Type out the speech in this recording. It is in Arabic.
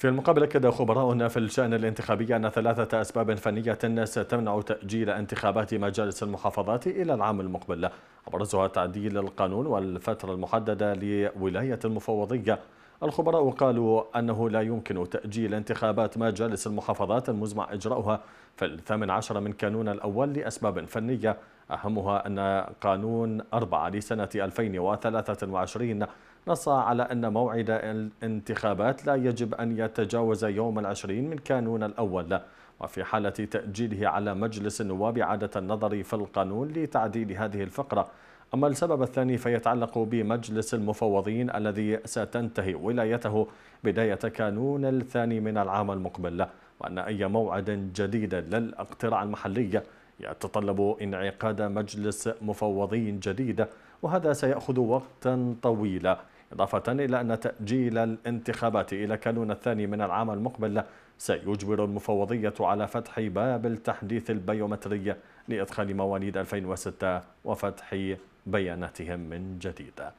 في المقابل أكد خبراؤنا في الشأن الانتخابي أن ثلاثة أسباب فنية ستمنع تأجيل انتخابات مجالس المحافظات إلى العام المقبل أبرزها تعديل القانون والفترة المحددة لولاية المفوضية الخبراء قالوا أنه لا يمكن تأجيل انتخابات مجالس المحافظات المزمع إجراؤها في الثامن عشر من كانون الأول لأسباب فنية أهمها أن قانون أربعة لسنة 2023 نص على أن موعد الانتخابات لا يجب أن يتجاوز يوم العشرين من كانون الأول وفي حالة تأجيله على مجلس النواب عادة النظر في القانون لتعديل هذه الفقرة أما السبب الثاني فيتعلق بمجلس المفوضين الذي ستنتهي ولايته بداية كانون الثاني من العام المقبل وأن أي موعد جديد للأقتراع المحلي يتطلب انعقاد مجلس مفوضين جديد وهذا سيأخذ وقتا طويلا إضافة إلى أن تأجيل الانتخابات إلى كانون الثاني من العام المقبل سيجبر المفوضية على فتح باب التحديث البيومتري لإدخال مواليد 2006 وفتح بياناتهم من جديد